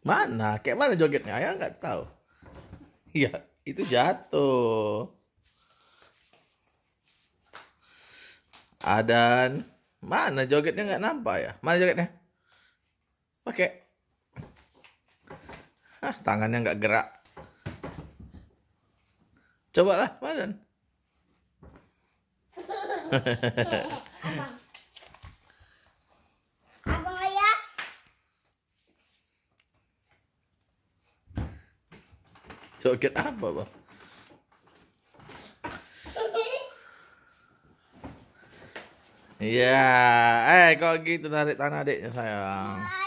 Mana? Kayak mana jogetnya? Ayah nggak tahu. Iya, itu jatuh. Adan, mana jogetnya nggak nampak ya? Mana jogetnya? Pakai. Hah, tangannya nggak gerak. Coba lah, Adan. Token apa, Bang? Ya, yeah. eh kok gitu narik tanah adiknya sayang.